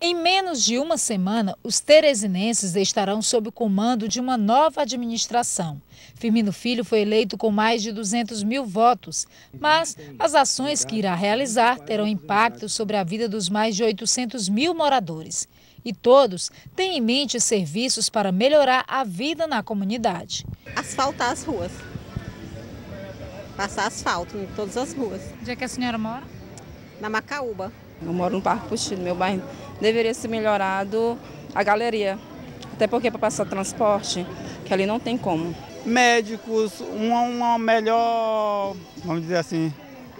Em menos de uma semana, os teresinenses estarão sob o comando de uma nova administração. Firmino Filho foi eleito com mais de 200 mil votos, mas as ações que irá realizar terão impacto sobre a vida dos mais de 800 mil moradores. E todos têm em mente serviços para melhorar a vida na comunidade. Asfaltar as ruas. Passar asfalto em todas as ruas. Onde é que a senhora mora? Na Macaúba. Eu moro no Parque Puxino, meu bairro deveria ser melhorado a galeria. Até porque para passar transporte, que ali não tem como. Médicos, uma, uma melhor, vamos dizer assim,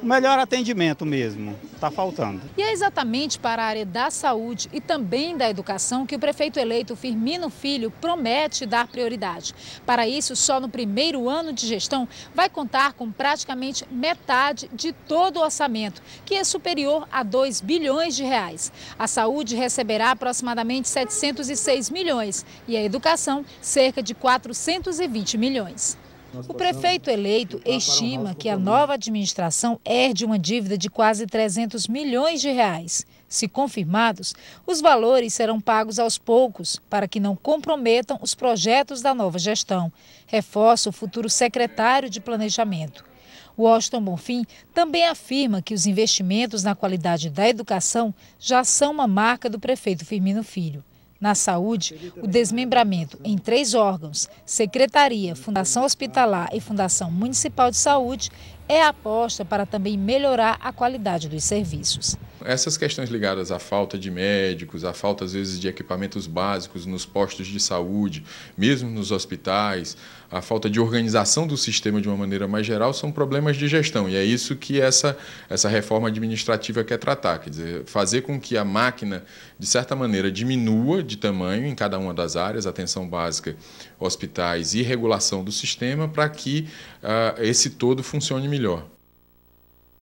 o melhor atendimento mesmo. Está faltando. E é exatamente para a área da saúde e também da educação que o prefeito eleito Firmino Filho promete dar prioridade. Para isso, só no primeiro ano de gestão, vai contar com praticamente metade de todo o orçamento, que é superior a 2 bilhões de reais. A saúde receberá aproximadamente 706 milhões e a educação cerca de 420 milhões. O prefeito eleito estima que a nova administração herde uma dívida de quase 300 milhões de reais. Se confirmados, os valores serão pagos aos poucos, para que não comprometam os projetos da nova gestão, reforça o futuro secretário de Planejamento. Washington Bonfim também afirma que os investimentos na qualidade da educação já são uma marca do prefeito Firmino Filho. Na saúde, o desmembramento em três órgãos, Secretaria, Fundação Hospitalar e Fundação Municipal de Saúde, é aposta para também melhorar a qualidade dos serviços. Essas questões ligadas à falta de médicos, à falta às vezes de equipamentos básicos nos postos de saúde, mesmo nos hospitais, a falta de organização do sistema de uma maneira mais geral são problemas de gestão. E é isso que essa, essa reforma administrativa quer tratar, quer dizer, fazer com que a máquina, de certa maneira, diminua de tamanho em cada uma das áreas, atenção básica, hospitais e regulação do sistema, para que uh, esse todo funcione melhor.